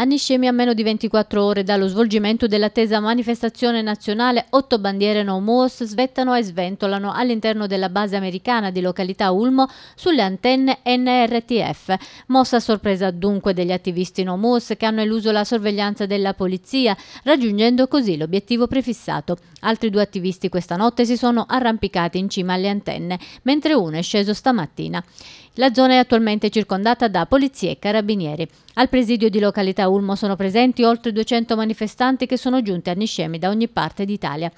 anni scemi a meno di 24 ore dallo svolgimento dell'attesa manifestazione nazionale, otto bandiere no mos svettano e sventolano all'interno della base americana di località Ulmo sulle antenne NRTF. Mossa a sorpresa dunque degli attivisti no mos che hanno eluso la sorveglianza della polizia, raggiungendo così l'obiettivo prefissato. Altri due attivisti questa notte si sono arrampicati in cima alle antenne, mentre uno è sceso stamattina. La zona è attualmente circondata da polizie e carabinieri. Al presidio di località Ulmo sono presenti oltre 200 manifestanti che sono giunti a Niscemi da ogni parte d'Italia.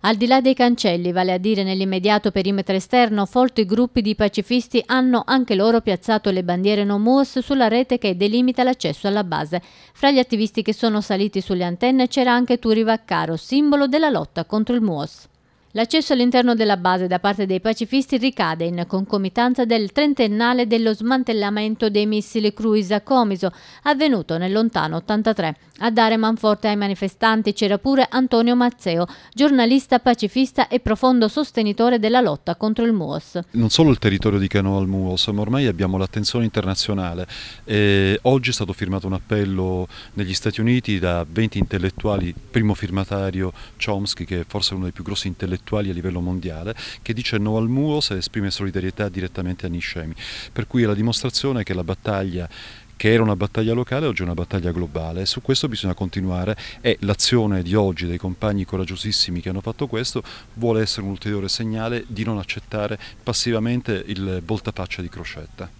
Al di là dei cancelli, vale a dire nell'immediato perimetro esterno, folti gruppi di pacifisti hanno anche loro piazzato le bandiere no MUOS sulla rete che delimita l'accesso alla base. Fra gli attivisti che sono saliti sulle antenne c'era anche Turi Vaccaro, simbolo della lotta contro il MUOS. L'accesso all'interno della base da parte dei pacifisti ricade in concomitanza del trentennale dello smantellamento dei missili cruise a Comiso, avvenuto nel lontano 83. A dare manforte ai manifestanti c'era pure Antonio Mazzeo, giornalista pacifista e profondo sostenitore della lotta contro il MUOS. Non solo il territorio di Canoa al MUOS, ma ormai abbiamo l'attenzione internazionale. E oggi è stato firmato un appello negli Stati Uniti da 20 intellettuali, primo firmatario Chomsky, che è forse uno dei più grossi intellettuali intellettuali a livello mondiale, che dice no al muro se esprime solidarietà direttamente a Niscemi. Per cui è la dimostrazione che la battaglia che era una battaglia locale, oggi è una battaglia globale e su questo bisogna continuare e l'azione di oggi dei compagni coraggiosissimi che hanno fatto questo vuole essere un ulteriore segnale di non accettare passivamente il voltafaccia di Crocetta.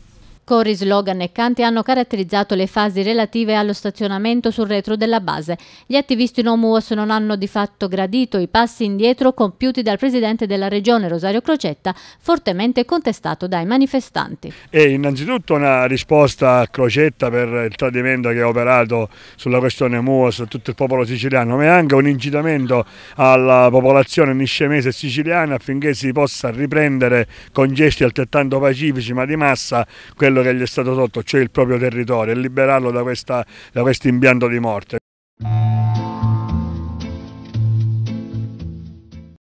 Cori, slogan e canti hanno caratterizzato le fasi relative allo stazionamento sul retro della base. Gli attivisti no MUOS non hanno di fatto gradito i passi indietro compiuti dal presidente della regione Rosario Crocetta, fortemente contestato dai manifestanti. E innanzitutto una risposta a Crocetta per il tradimento che ha operato sulla questione MUOS, tutto il popolo siciliano, ma è anche un incitamento alla popolazione niscemese e siciliana affinché si possa riprendere con gesti altrettanto pacifici ma di massa quello quello che gli è stato tolto, cioè il proprio territorio, e liberarlo da, questa, da questo impianto di morte.